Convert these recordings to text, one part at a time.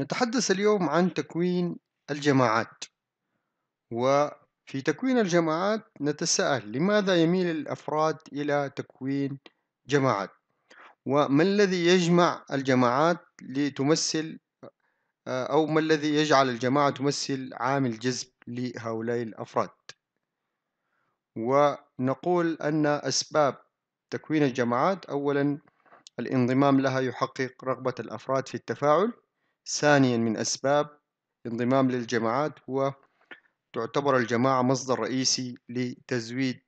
نتحدث اليوم عن تكوين الجماعات وفي تكوين الجماعات نتساءل لماذا يميل الأفراد إلى تكوين جماعات وما الذي يجمع الجماعات لتمثل أو ما الذي يجعل الجماعة تمثل عامل جذب لهؤلاء الأفراد ونقول أن أسباب تكوين الجماعات أولا الانضمام لها يحقق رغبة الأفراد في التفاعل ثانيا من أسباب انضمام للجماعات هو تعتبر الجماعة مصدر رئيسي لتزويد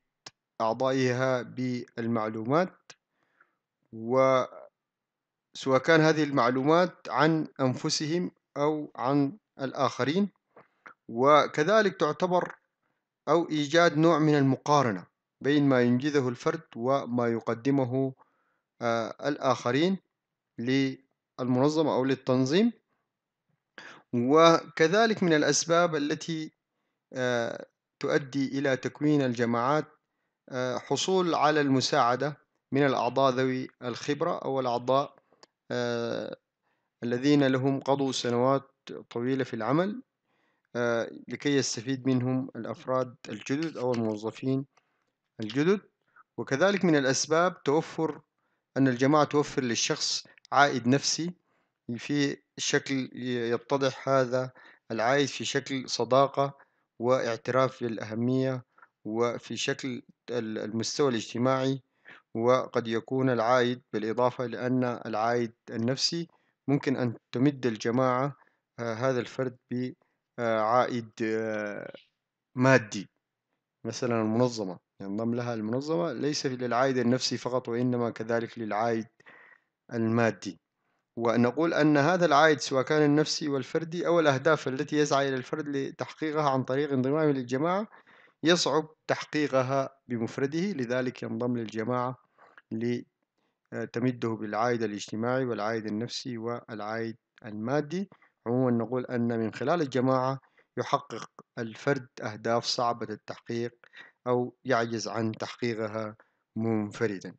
أعضائها بالمعلومات وسواء كان هذه المعلومات عن أنفسهم أو عن الآخرين وكذلك تعتبر أو إيجاد نوع من المقارنة بين ما ينجزه الفرد وما يقدمه آه، الآخرين للمنظمة أو للتنظيم وكذلك من الأسباب التي آه، تؤدي إلى تكوين الجماعات آه، حصول على المساعدة من الأعضاء ذوي الخبرة أو الأعضاء آه، الذين لهم قضوا سنوات طويلة في العمل لكي يستفيد منهم الأفراد الجدد أو الموظفين الجدد وكذلك من الأسباب توفر أن الجماعة توفر للشخص عائد نفسي في شكل يتضح هذا العايز في شكل صداقة واعتراف بالأهمية وفي شكل المستوى الاجتماعي وقد يكون العائد بالإضافة لأن العائد النفسي ممكن أن تمد الجماعة آه، هذا الفرد بعائد آه، آه، مادي مثلا المنظمة ينضم لها المنظمة ليس للعائد النفسي فقط وإنما كذلك للعائد المادي ونقول أن هذا العائد سواء كان النفسي والفردي أو الأهداف التي يسعى إلى الفرد لتحقيقها عن طريق انضمامه للجماعة يصعب تحقيقها بمفرده لذلك ينضم للجماعة لتمده بالعائد الاجتماعي والعائد النفسي والعائد المادي عموما نقول أن من خلال الجماعة يحقق الفرد أهداف صعبة التحقيق أو يعجز عن تحقيقها منفردا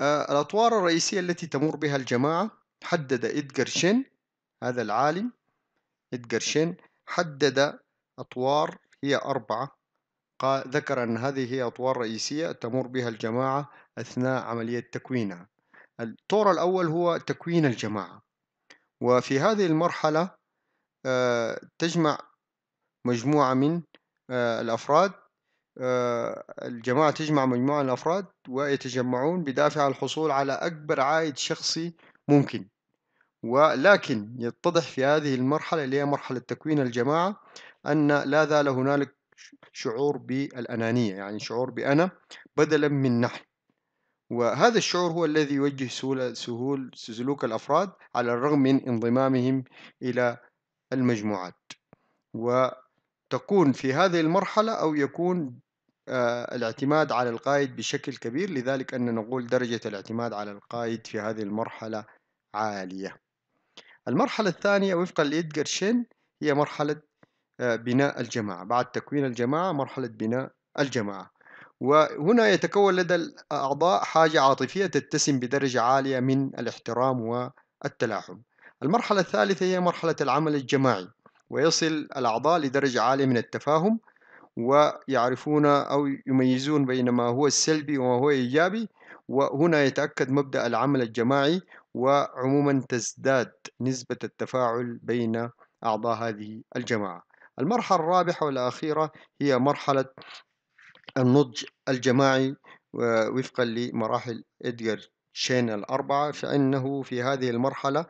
آه، الأطوار الرئيسية التي تمر بها الجماعة حدد إدغار شين هذا العالم إدغار شين حدد أطوار هي أربعة ذكر أن هذه هي أطوار رئيسية تمر بها الجماعة أثناء عملية تكوينها الطور الأول هو تكوين الجماعة وفي هذه المرحلة آه، تجمع مجموعة من آه، الأفراد آه، الجماعة تجمع مجموعة من الأفراد ويتجمعون بدافع الحصول على أكبر عائد شخصي ممكن ولكن يتضح في هذه المرحلة اللي هي مرحلة تكوين الجماعة أن لا زال هنالك شعور بالأنانية يعني شعور بأنا بدلا من نحن وهذا الشعور هو الذي يوجه سهول, سهول سلوك الأفراد على الرغم من انضمامهم إلى المجموعات وتكون في هذه المرحلة أو يكون آه، الاعتماد على القائد بشكل كبير لذلك أن نقول درجة الاعتماد على القائد في هذه المرحلة عالية المرحلة الثانية وفقا لإدغار شين هي مرحلة آه، بناء الجماعة بعد تكوين الجماعة مرحلة بناء الجماعة وهنا يتكون لدى الأعضاء حاجة عاطفية تتسم بدرجة عالية من الاحترام والتلاحم المرحلة الثالثة هي مرحلة العمل الجماعي ويصل الأعضاء لدرجة عالية من التفاهم ويعرفون أو يميزون بين ما هو السلبي وما هو إيجابي وهنا يتأكد مبدأ العمل الجماعي وعموما تزداد نسبة التفاعل بين أعضاء هذه الجماعة المرحلة الرابحة والأخيرة هي مرحلة النضج الجماعي وفقا لمراحل إدغار شين الأربعة فإنه في هذه المرحلة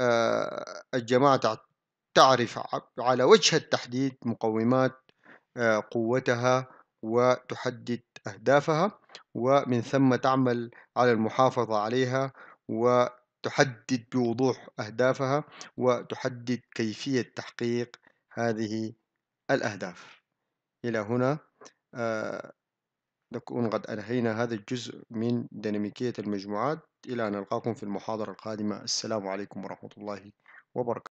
آه، الجماعة تعرف على وجه التحديد مقومات آه، قوتها وتحدد أهدافها ومن ثم تعمل على المحافظة عليها وتحدد بوضوح أهدافها وتحدد كيفية تحقيق هذه الأهداف إلى هنا آه، نكون قد أنهينا هذا الجزء من ديناميكية المجموعات إلى أن نلقاكم في المحاضرة القادمة السلام عليكم ورحمة الله وبركاته